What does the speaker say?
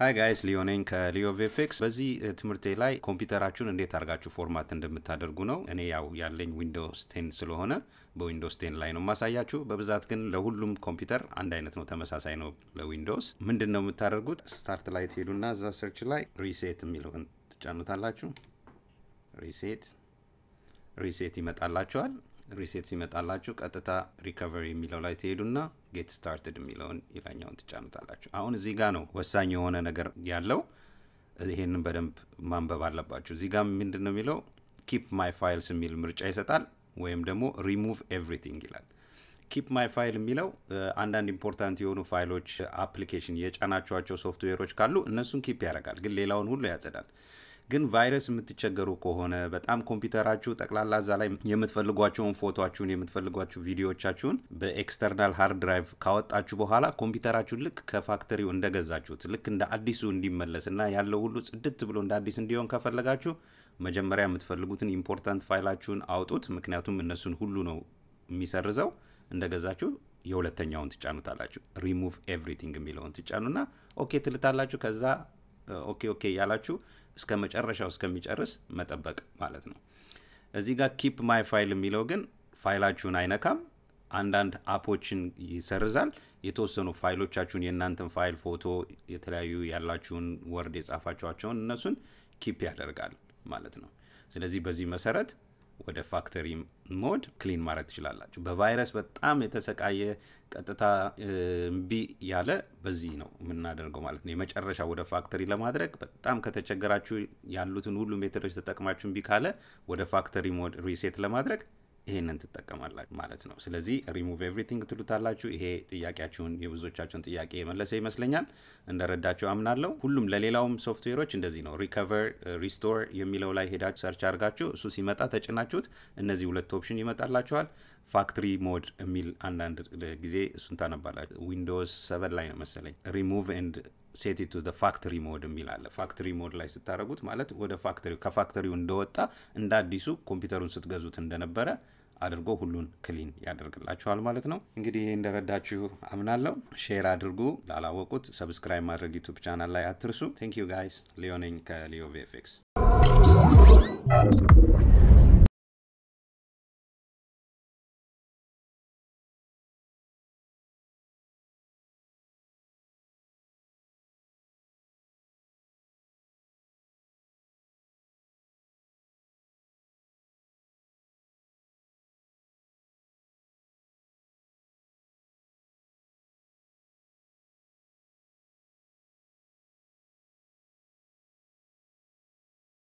ሀይ ጋይስ ሊዮ ነኝ ከሊዮ ቬፌክስ። በዚህ uh, ትምህርቴ ላይ ኮምፒውተራችሁን እንዴት አድርጋችሁ ፎርማት እንደምታደርጉ ነው። እኔ ያው ያለኝ ዊንዶውስ ቴን ስለሆነ በዊንዶውስ ቴን ላይ ነው የማሳያችሁ። በብዛት ግን ለሁሉም ኮምፒውተር አንድ አይነት ነው፣ ተመሳሳይ ነው። ለዊንዶውስ ምንድን ነው የምታደርጉት? ስታርት ላይ ትሄዱና እዛ ሰርች ላይ ሪሴት የሚለውን ትጫኑታላችሁ። ሪሴት ሪሴት ይመጣላችኋል። ሪሴት ሲመጣላችሁ ቀጥታ ሪከቨሪ የሚለው ላይ ትሄዱና ጌት ስታርትድ የሚለውን ይላኛውን ትጫኑታላችሁ። አሁን እዚህ ጋር ነው ወሳኝ የሆነ ነገር ያለው። ይሄንን በደንብ ማንበብ አለባችሁ። እዚህ ጋር ምንድን ነው የሚለው ኪፕ ማይ ፋይልስ የሚል ምርጫ ይሰጣል፣ ወይም ደግሞ ሪሙቭ ኤቭሪቲንግ ይላል። ኪፕ ማይ ፋይል የሚለው አንዳንድ ኢምፖርታንት የሆኑ ፋይሎች፣ አፕሊኬሽን የጫናችኋቸው ሶፍትዌሮች ካሉ እነሱን ኪፕ ያደርጋል፣ ግን ሌላውን ሁሉ ያጸዳል። ግን ቫይረስ የምትቸገሩ ከሆነ በጣም ኮምፒውተራችሁ ጠቅላላ እዛ ላይ የምትፈልጓቸውን ፎቶችሁን የምትፈልጓቸው ቪዲዮቻችሁን በኤክስተርናል ሃርድ ድራይቭ ካወጣችሁ በኋላ ኮምፒውተራችሁ ልክ ከፋክተሪው እንደገዛችሁት ልክ እንደ አዲሱ እንዲመለስ እና ያለው ሁሉ ጽድት ብሎ እንደ አዲስ እንዲሆን ከፈለጋችሁ መጀመሪያ የምትፈልጉትን ኢምፖርታንት ፋይላችሁን አውጡት። ምክንያቱም እነሱን ሁሉ ነው የሚሰርዘው። እንደገዛችሁ የሁለተኛውን ትጫኑታላችሁ። ሪሙቭ ኤቭሪቲንግ የሚለውን ትጫኑና ኦኬ ትልታላችሁ። ከዛ ኦኬ ኦኬ እያላችሁ እስከ መጨረሻው እስከሚጨርስ መጠበቅ ማለት ነው። እዚህ ጋር ኪፕ ማይ ፋይል የሚለው ግን ፋይላችሁን አይነካም። አንዳንድ አፖችን ይሰርዛል። የተወሰኑ ፋይሎቻችሁን፣ የእናንተን ፋይል፣ ፎቶ፣ የተለያዩ ያላችሁን ወርድ የጻፋችኋቸውን እነሱን ኪፕ ያደርጋል ማለት ነው። ስለዚህ በዚህ መሰረት ወደ ፋክተሪ ሞድ ክሊን ማድረግ ትችላላችሁ። በቫይረስ በጣም የተሰቃየ ቀጥታ እምቢ ያለ በዚህ ነው የምናደርገው ማለት ነው። የመጨረሻ ወደ ፋክተሪ ለማድረግ በጣም ከተቸገራችሁ ያሉትን ሁሉ ሜቶዶች ተጠቅማችሁ እምቢ ካለ ወደ ፋክተሪ ሞድ ሪሴት ለማድረግ ይሄንን ትጠቀማላችሁ ማለት ነው። ስለዚህ ሪሙቭ ኤቭሪቲንግ ትሉታላችሁ። ይሄ ጥያቄያችሁን የብዙዎቻችሁን ጥያቄ የመለሰ ይመስለኛል። እንደረዳችሁ አምናለሁ። ሁሉም ለሌላውም ሶፍትዌሮች እንደዚህ ነው። ሪከቨር ሪስቶር የሚለው ላይ ሄዳችሁ ሰርች አርጋችሁ እሱ ሲመጣ ተጭናችሁት እነዚህ ሁለት ኦፕሽን ይመጣላችኋል። ፋክትሪ ሞድ የሚል አንዳንድ ጊዜ እሱን ታነባላችሁ። ዊንዶስ ሰቨን ላይ ነው መሰለኝ ሪሙቭ ንድ ሴት ቱ ፋክትሪ ሞድ የሚል አለ። ፋክትሪ ሞድ ላይ ስታደረጉት ማለት ወደ ፋክትሪ ከፋክትሪው እንደወጣ እንደ አዲሱ ኮምፒውተሩን ስትገዙት እንደነበረ አድርጎ ሁሉን ክሊን ያደርግላችኋል ማለት ነው። እንግዲህ ይህ እንደረዳችሁ አምናለሁ። ሼር አድርጉ። ላላወቁት ሰብስክራይብ ማድረግ ዩቱብ ቻናል ላይ አትርሱ። ቴንክ ዩ ጋይስ። ሊዮ ነኝ ከሊዮ ቪኤፍኤክስ